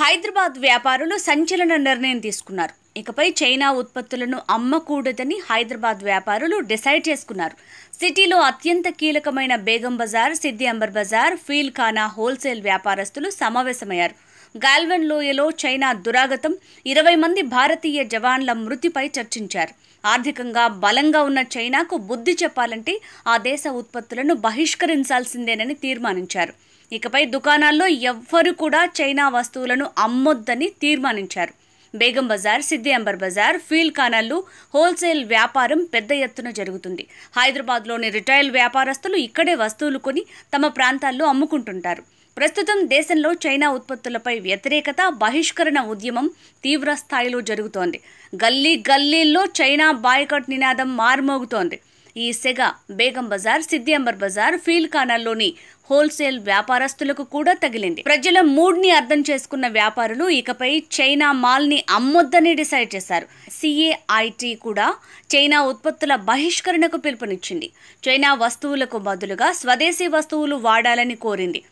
హైదరాబాద్ వ్యాపారులు సంచలన నిర్ణయం తీసుకున్నారు ఇకపై చైనా ఉత్పత్తులను అమ్మకూడదని హైదరాబాద్ వ్యాపారులు డిసైడ్ చేసుకున్నారు సిటీలో అత్యంత కీలకమైన బేగం బజార్ సిద్ది అంబర్ బజార్ ఫీల్ ఖానా హోల్సేల్ వ్యాపారస్తులు సమావేశమయ్యారు గాల్వన్ లోయలో చైనా దురాగతం ఇరవై మంది భారతీయ జవాన్ల మృతిపై చర్చించారు ఆర్థికంగా బలంగా ఉన్న చైనాకు బుద్ధి చెప్పాలంటే ఆ దేశ ఉత్పత్తులను బహిష్కరించాల్సిందేనని తీర్మానించారు ఇకపై దుకాణాల్లో ఎవ్వరు కూడా చైనా వస్తువులను అమ్మొద్దని తీర్మానించారు బేగం బజార్ సిద్ది అంబర్ బజార్ ఫీల్ ఖానాల్లో హోల్సేల్ వ్యాపారం పెద్ద ఎత్తున జరుగుతుంది హైదరాబాద్లోని రిటైల్ వ్యాపారస్తులు ఇక్కడే వస్తువులు కొని తమ ప్రాంతాల్లో అమ్ముకుంటుంటారు ప్రస్తుతం దేశంలో చైనా ఉత్పత్తులపై వ్యతిరేకత బహిష్కరణ ఉద్యమం తీవ్ర స్థాయిలో జరుగుతోంది గల్లీ గల్లీల్లో చైనా బాయ్కట్ నినాదం మారుమోగుతోంది ఈ సెగ బేగం బజార్ సిద్ది అంబర్ బజార్ ఫీల్ ఖానాల్లోని హోల్సేల్ వ్యాపారస్తులకు కూడా తగిలింది ప్రజల మూడ్ని అర్థం చేసుకున్న వ్యాపారులు ఇకపై చైనా మాల్ని అమ్మొద్దని డిసైడ్ చేశారు సిఏఐటి కూడా చైనా ఉత్పత్తుల బహిష్కరణకు పిలుపునిచ్చింది చైనా వస్తువులకు బదులుగా స్వదేశీ వస్తువులు వాడాలని కోరింది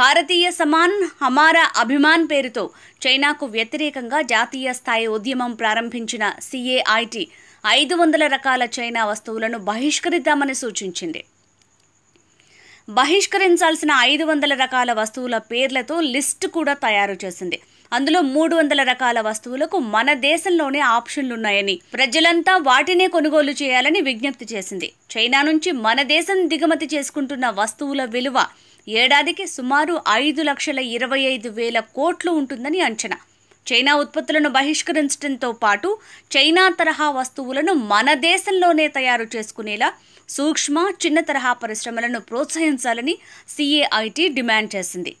భారతీయ సమాన్ హమారా అభిమాన్ పేరుతో చైనాకు వ్యతిరేకంగా జాతీయ స్థాయి ఉద్యమం ప్రారంభించిన సిఏఐటి ఐదు వందల రకాల చైనా వస్తువులను బహిష్కరిద్దామని సూచించింది బహిష్కరించాల్సిన ఐదు వందల రకాల వస్తువుల పేర్లతో లిస్ట్ కూడా తయారు చేసింది అందులో మూడు వందల రకాల వస్తువులకు మన దేశంలోనే ఆప్షన్లున్నాయని ప్రజలంతా వాటినే కొనుగోలు చేయాలని విజ్ఞప్తి చేసింది చైనా నుంచి మన దేశం దిగుమతి చేసుకుంటున్న వస్తువుల విలువ ఏడాదికి సుమారు ఐదు లక్షల ఇరవై ఐదు వేల కోట్లు ఉంటుందని అంచనా చైనా ఉత్పత్తులను బహిష్కరించడంతో పాటు చైనా తరహా వస్తువులను మన దేశంలోనే తయారు చేసుకునేలా సూక్ష్మ చిన్న తరహా పరిశ్రమలను ప్రోత్సహించాలని సిఏఐటి డిమాండ్ చేసింది